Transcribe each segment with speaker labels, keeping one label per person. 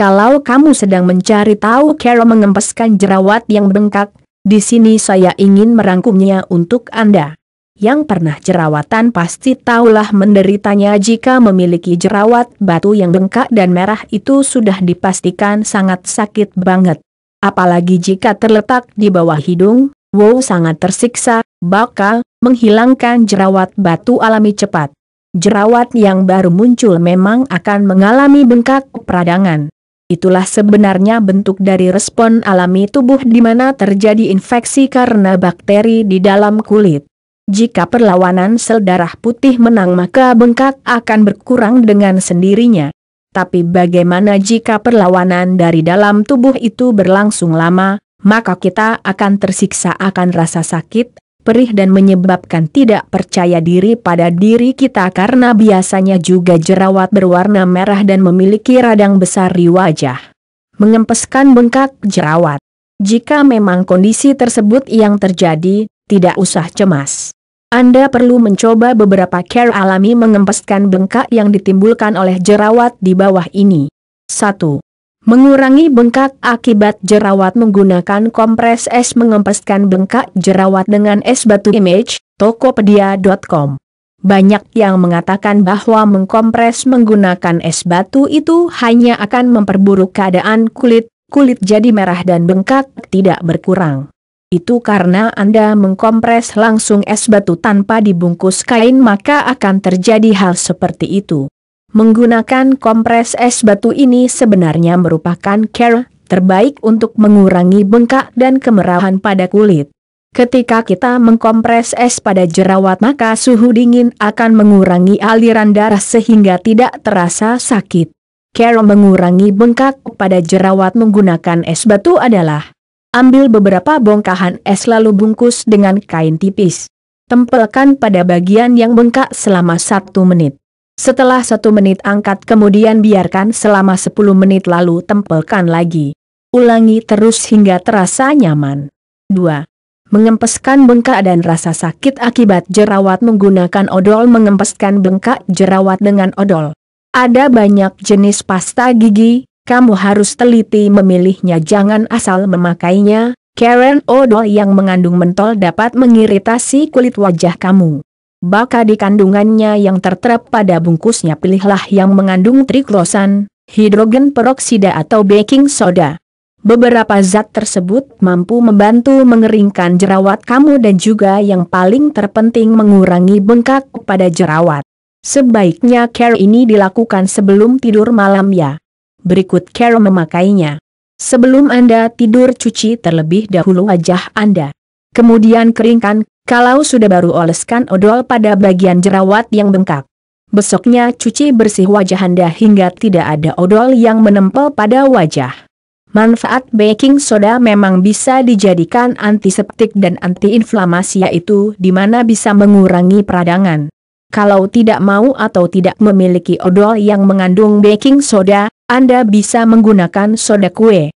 Speaker 1: Kalau kamu sedang mencari tahu cara mengempeskan jerawat yang bengkak, di sini saya ingin merangkumnya untuk Anda. Yang pernah jerawatan pasti tahulah menderitanya jika memiliki jerawat batu yang bengkak dan merah itu sudah dipastikan sangat sakit banget. Apalagi jika terletak di bawah hidung, Wow sangat tersiksa, bakal menghilangkan jerawat batu alami cepat. Jerawat yang baru muncul memang akan mengalami bengkak peradangan. Itulah sebenarnya bentuk dari respon alami tubuh di mana terjadi infeksi karena bakteri di dalam kulit. Jika perlawanan sel darah putih menang maka bengkak akan berkurang dengan sendirinya. Tapi bagaimana jika perlawanan dari dalam tubuh itu berlangsung lama, maka kita akan tersiksa akan rasa sakit, perih dan menyebabkan tidak percaya diri pada diri kita karena biasanya juga jerawat berwarna merah dan memiliki radang besar di wajah. Mengempeskan bengkak jerawat. Jika memang kondisi tersebut yang terjadi, tidak usah cemas. Anda perlu mencoba beberapa care alami mengempeskan bengkak yang ditimbulkan oleh jerawat di bawah ini. 1. Mengurangi bengkak akibat jerawat menggunakan kompres es mengempeskan bengkak jerawat dengan es batu image, tokopedia.com. Banyak yang mengatakan bahwa mengkompres menggunakan es batu itu hanya akan memperburuk keadaan kulit, kulit jadi merah dan bengkak tidak berkurang. Itu karena Anda mengkompres langsung es batu tanpa dibungkus kain maka akan terjadi hal seperti itu. Menggunakan kompres es batu ini sebenarnya merupakan care terbaik untuk mengurangi bengkak dan kemerahan pada kulit. Ketika kita mengkompres es pada jerawat maka suhu dingin akan mengurangi aliran darah sehingga tidak terasa sakit. Cara mengurangi bengkak pada jerawat menggunakan es batu adalah Ambil beberapa bongkahan es lalu bungkus dengan kain tipis. Tempelkan pada bagian yang bengkak selama satu menit. Setelah satu menit angkat kemudian biarkan selama 10 menit lalu tempelkan lagi. Ulangi terus hingga terasa nyaman. 2. Mengempeskan bengkak dan rasa sakit akibat jerawat menggunakan odol Mengempeskan bengkak jerawat dengan odol. Ada banyak jenis pasta gigi, kamu harus teliti memilihnya jangan asal memakainya, Karen odol yang mengandung mentol dapat mengiritasi kulit wajah kamu baka di kandungannya yang tertera pada bungkusnya pilihlah yang mengandung triklosan, hidrogen peroksida atau baking soda. Beberapa zat tersebut mampu membantu mengeringkan jerawat kamu dan juga yang paling terpenting mengurangi bengkak pada jerawat. Sebaiknya care ini dilakukan sebelum tidur malam ya. Berikut care memakainya. Sebelum Anda tidur cuci terlebih dahulu wajah Anda. Kemudian keringkan kalau sudah baru oleskan odol pada bagian jerawat yang bengkak. Besoknya cuci bersih wajah Anda hingga tidak ada odol yang menempel pada wajah. Manfaat baking soda memang bisa dijadikan antiseptik dan antiinflamasi yaitu di mana bisa mengurangi peradangan. Kalau tidak mau atau tidak memiliki odol yang mengandung baking soda, Anda bisa menggunakan soda kue.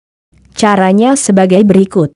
Speaker 1: Caranya sebagai berikut.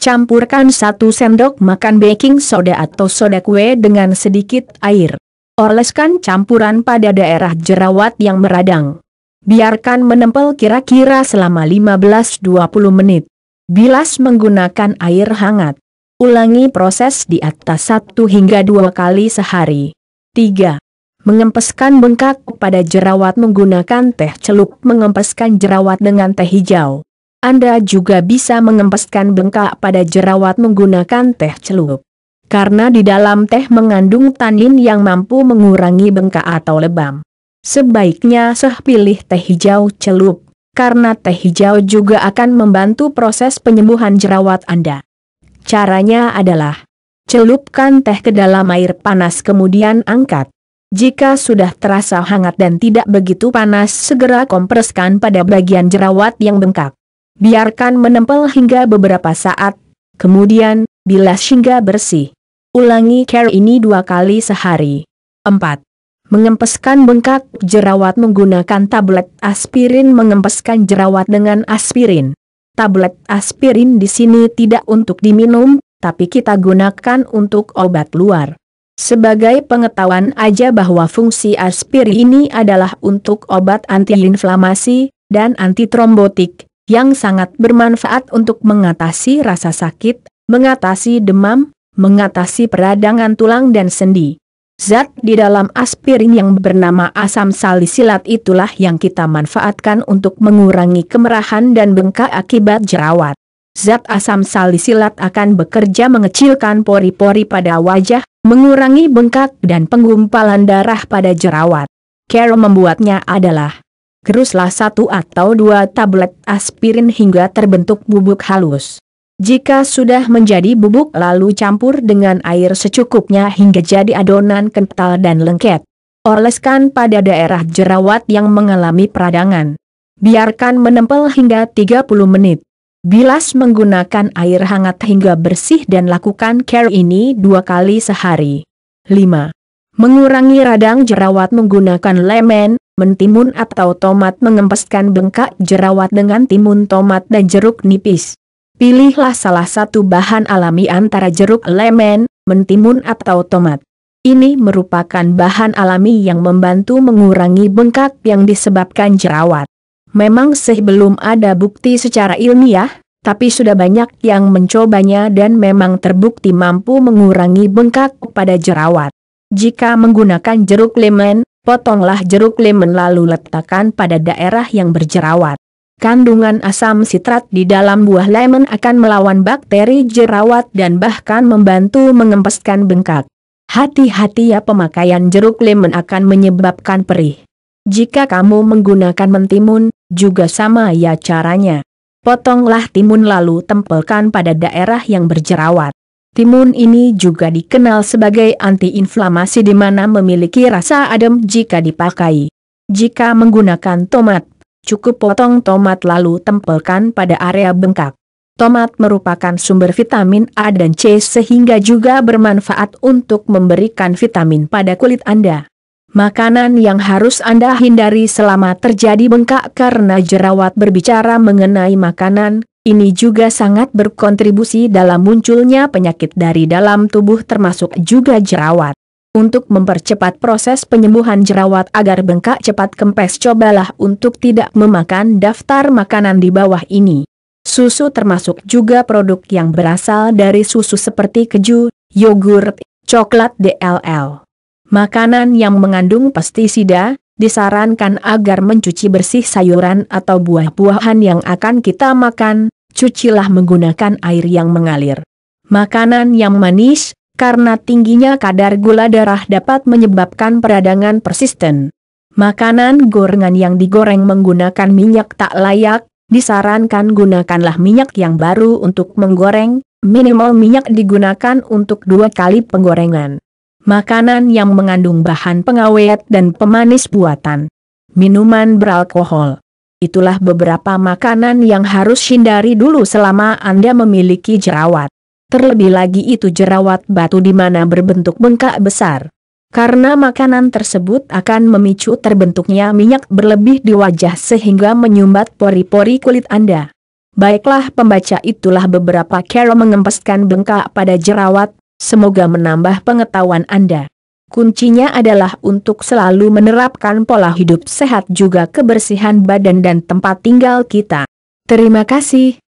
Speaker 1: Campurkan satu sendok makan baking soda atau soda kue dengan sedikit air. Oleskan campuran pada daerah jerawat yang meradang. Biarkan menempel kira-kira selama 15-20 menit. Bilas menggunakan air hangat. Ulangi proses di atas 1 hingga 2 kali sehari. 3. Mengempeskan bengkak pada jerawat menggunakan teh celup Mengempeskan jerawat dengan teh hijau. Anda juga bisa mengempeskan bengkak pada jerawat menggunakan teh celup. Karena di dalam teh mengandung tanin yang mampu mengurangi bengkak atau lebam. Sebaiknya seh pilih teh hijau celup, karena teh hijau juga akan membantu proses penyembuhan jerawat Anda. Caranya adalah Celupkan teh ke dalam air panas kemudian angkat. Jika sudah terasa hangat dan tidak begitu panas segera kompreskan pada bagian jerawat yang bengkak. Biarkan menempel hingga beberapa saat, kemudian, bilas hingga bersih. Ulangi care ini dua kali sehari. 4. Mengempeskan bengkak jerawat menggunakan tablet aspirin Mengempeskan jerawat dengan aspirin. Tablet aspirin di sini tidak untuk diminum, tapi kita gunakan untuk obat luar. Sebagai pengetahuan aja bahwa fungsi aspirin ini adalah untuk obat antiinflamasi dan antitrombotik, yang sangat bermanfaat untuk mengatasi rasa sakit, mengatasi demam, mengatasi peradangan tulang dan sendi. Zat di dalam aspirin yang bernama asam salisilat itulah yang kita manfaatkan untuk mengurangi kemerahan dan bengkak akibat jerawat. Zat asam salisilat akan bekerja mengecilkan pori-pori pada wajah, mengurangi bengkak dan penggumpalan darah pada jerawat. Cara membuatnya adalah geruslah satu atau dua tablet aspirin hingga terbentuk bubuk halus. Jika sudah menjadi bubuk lalu campur dengan air secukupnya hingga jadi adonan kental dan lengket. Oleskan pada daerah jerawat yang mengalami peradangan. Biarkan menempel hingga 30 menit. Bilas menggunakan air hangat hingga bersih dan lakukan care ini dua kali sehari. 5. Mengurangi radang jerawat menggunakan lemon mentimun atau tomat mengempaskan bengkak jerawat dengan timun tomat dan jeruk nipis. Pilihlah salah satu bahan alami antara jeruk lemon, mentimun atau tomat. Ini merupakan bahan alami yang membantu mengurangi bengkak yang disebabkan jerawat. Memang sih belum ada bukti secara ilmiah, tapi sudah banyak yang mencobanya dan memang terbukti mampu mengurangi bengkak pada jerawat. Jika menggunakan jeruk lemon, potonglah jeruk lemon lalu letakkan pada daerah yang berjerawat. Kandungan asam sitrat di dalam buah lemon akan melawan bakteri jerawat dan bahkan membantu mengempeskan bengkak. Hati-hati ya pemakaian jeruk lemon akan menyebabkan perih. Jika kamu menggunakan mentimun, juga sama ya caranya. Potonglah timun lalu tempelkan pada daerah yang berjerawat. Timun ini juga dikenal sebagai antiinflamasi di mana memiliki rasa adem jika dipakai. Jika menggunakan tomat, cukup potong tomat lalu tempelkan pada area bengkak. Tomat merupakan sumber vitamin A dan C sehingga juga bermanfaat untuk memberikan vitamin pada kulit Anda. Makanan yang harus Anda hindari selama terjadi bengkak karena jerawat berbicara mengenai makanan ini juga sangat berkontribusi dalam munculnya penyakit dari dalam tubuh termasuk juga jerawat. Untuk mempercepat proses penyembuhan jerawat agar bengkak cepat kempes cobalah untuk tidak memakan daftar makanan di bawah ini. Susu termasuk juga produk yang berasal dari susu seperti keju, yogurt, coklat DLL. Makanan yang mengandung pestisida, disarankan agar mencuci bersih sayuran atau buah-buahan yang akan kita makan, cucilah menggunakan air yang mengalir. Makanan yang manis, karena tingginya kadar gula darah dapat menyebabkan peradangan persisten. Makanan gorengan yang digoreng menggunakan minyak tak layak, disarankan gunakanlah minyak yang baru untuk menggoreng, minimal minyak digunakan untuk dua kali penggorengan makanan yang mengandung bahan pengawet dan pemanis buatan, minuman beralkohol. Itulah beberapa makanan yang harus hindari dulu selama Anda memiliki jerawat. Terlebih lagi itu jerawat batu di mana berbentuk bengkak besar. Karena makanan tersebut akan memicu terbentuknya minyak berlebih di wajah sehingga menyumbat pori-pori kulit Anda. Baiklah pembaca itulah beberapa cara mengempaskan bengkak pada jerawat Semoga menambah pengetahuan Anda. Kuncinya adalah untuk selalu menerapkan pola hidup sehat juga kebersihan badan dan tempat tinggal kita. Terima kasih.